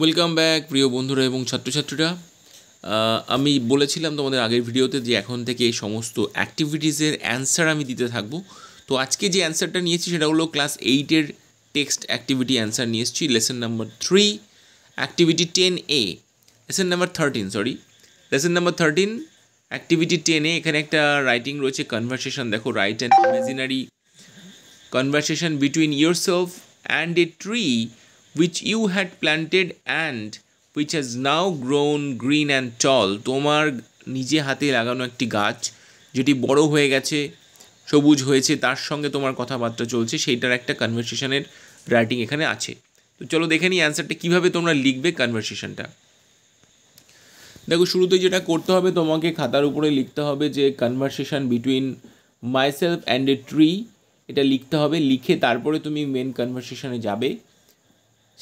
welcome back প্রিয় বন্ধুরা এবং ছাত্রছাত্রীরা আমি বলেছিলাম তোমাদের আগের ভিডিওতে যে এখন থেকে এই সমস্ত অ্যাক্টিভিটিসের অ্যান্সার আমি দিতে থাকবো তো আজকে যে অ্যান্সারটা নিয়েছি সেটা হলো ক্লাস এইটের টেক্সট অ্যাক্টিভিটি অ্যান্সার নিয়ে এসেছি lesson number three activity ten A lesson number thirteen sorry lesson number thirteen activity ten A এখানে একটা রাইটিং রয়েছে কনভারসেশন দেখো write and imaginary conversation between yourself and a tree which you had planted and which has now grown green and tall তোমার নিজে হাতে লাগানো একটি গাছ যেটি বড় হয়ে গেছে সবুজ হয়েছে তার সঙ্গে তোমার কথাবার্তা চলছে সেইটার একটা কনভারসেশনের রাইটিং এখানে আছে তো চলো দেখে নিই অ্যান্সারটা কীভাবে তোমরা লিখবে কনভারসেশনটা দেখো শুরুতে যেটা করতে হবে তোমাকে খাতার উপরে লিখতে হবে যে conversation between myself and a tree এটা লিখতে হবে লিখে তারপরে তুমি মেন কনভারসেশনে যাবে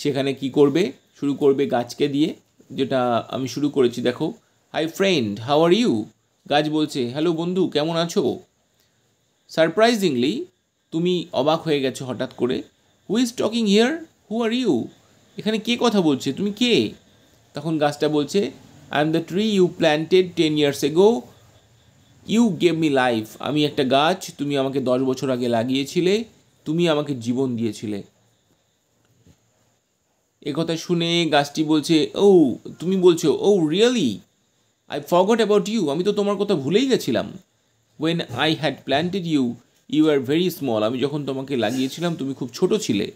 সেখানে কি করবে শুরু করবে গাছকে দিয়ে যেটা আমি শুরু করেছি দেখো hi friend how are you গাছ বলছে হ্যালো বন্ধু কেমন আছো সারপ্রাইজিংলি তুমি অবাক হয়ে গেছো হঠাৎ করে who is talking here who are you এখানে কে কথা বলছে তুমি কে তখন গাছটা বলছে I am the tree you planted ten years ago you gave me life আমি একটা গাছ তুমি আমাকে দশ বছর আগে লাগিয়েছিলে তুমি আমাকে জীবন দিয়েছিলে কথা শুনে গাছটি বলছে ও তুমি বলছো ও really I forgot about you আমি তো তোমার কথা ভুলেই গেছিলাম when I had planted you you are very small আমি যখন তোমাকে লাগিয়েছিলাম তুমি খুব ছোট ছিলে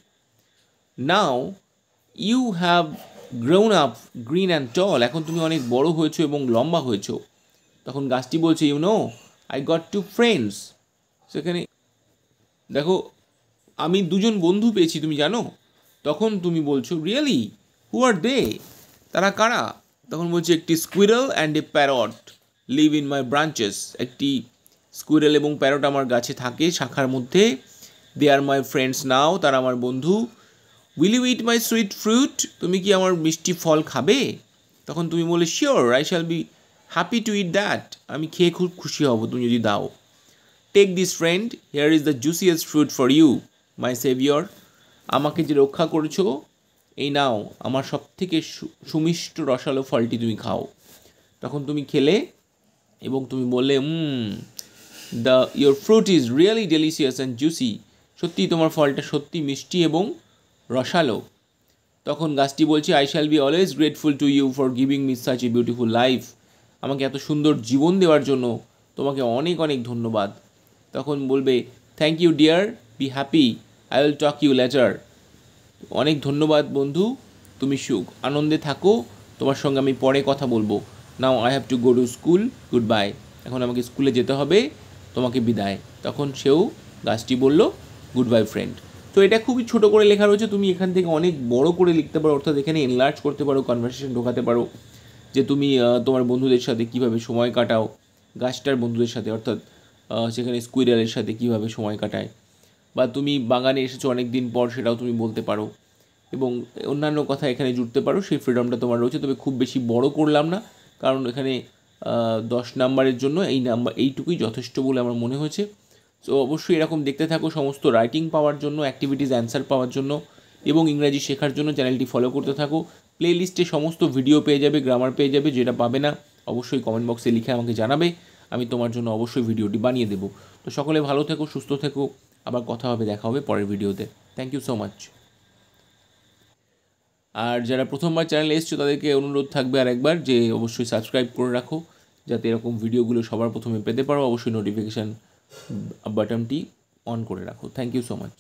now you have grown up green and tall এখন তুমি অনেক বড় হয়েছো এবং লম্বা হয়েছো তখন গাছটি বলছে you know I got two friends সেখানে দেখো আমি দুজন বন্ধু পেয়েছি তুমি জানো তখন তুমি বলছো রিয়েলি হু আর দে তারা কারা তখন বলছে একটি squirrel and a parrot live in my branches একটি স্কুইরেল এবং প্যারট আমার গাছে থাকে শাখার মধ্যে দে আর মাই ফ্রেন্ডস নাও তারা আমার বন্ধু will you eat my sweet fruit তুমি কি আমার মিষ্টি ফল খাবে তখন তুমি বলে sure I shall be happy to eat that আমি খেয়ে খুব খুশি হব তুমি যদি দাও take this friend here is the juiciest fruit for you my saviour আমাকে যে রক্ষা করেছো এই নাও আমার সব থেকে সুমিষ্ট রসালো ফলটি তুমি খাও তখন তুমি খেলে এবং তুমি বললে the your fruit is really delicious and juicy সত্যি তোমার ফলটা সত্যি মিষ্টি এবং রসালো তখন গাছটি বলছে I shall be always grateful to you for giving me such a beautiful life আমাকে এত সুন্দর জীবন দেওয়ার জন্য তোমাকে অনেক অনেক ধন্যবাদ তখন বলবে thank you dear be happy I will talk you later অনেক ধন্যবাদ বন্ধু তুমি সুখ আনন্দে থাকো তোমার সঙ্গে আমি পরে কথা বলবো now I have to go to school goodbye এখন আমাকে স্কুলে যেতে হবে তোমাকে বিদায় তখন সেও গাছটি বলল গুড বাই ফ্রেন্ড তো এটা খুবই ছোট করে লেখা রয়েছে তুমি এখান থেকে অনেক বড় করে লিখতে পারো অর্থাৎ এখানে এনলার্জ করতে পারো কনভারসেশন ঢোকাতে পারো যে তুমি তোমার বন্ধুদের সাথে কীভাবে সময় কাটাও গাছটার বন্ধুদের সাথে অর্থাৎ সেখানে স্কুইরালের সাথে কীভাবে সময় কাটায় বা তুমি বাগানে এসেছো অনেক দিন পর সেটাও তুমি বলতে পারো এবং অন্যান্য কথা এখানে জুড়তে পারো সেই ফ্রিডমটা তোমার রয়েছে তবে খুব বেশি বড় করলাম না কারণ এখানে দশ নাম্বারের জন্য এই নাম্বার এইটুকুই যথেষ্ট বলে আমার মনে হয়েছে সো অবশ্যই এরকম দেখতে থাকো সমস্ত রাইটিং পাওয়ার জন্য অ্যাক্টিভিটিস অ্যান্সার পাওয়ার জন্য এবং ইংরাজি শেখার জন্য চ্যানেলটি ফলো করতে থাকো প্লে লিস্টে সমস্ত ভিডিও পেয়ে যাবে গ্রামার পেয়ে যাবে যেটা পাবে না অবশ্যই কমেন্ট বক্সে লিখে আমাকে জানাবে আমি তোমার জন্য অবশ্যই ভিডিওটি বানিয়ে দেবো তো সকলে ভালো থেকো সুস্থ থেকো আবার কথা হবে দেখা হবে পরের ভিডিওতে থ্যাংক ইউ সো মাচ আর যারা প্রথমবার চ্যানেলে এসছো তাদেরকে অনুরোধ থাকবে আর একবার যে অবশ্যই সাবস্ক্রাইব করে রাখো যাতে এরকম ভিডিওগুলো সবার প্রথমে পেতে পারো অবশ্যই নোটিফিকেশান বাটনটি অন করে রাখো থ্যাংক ইউ সো মাচ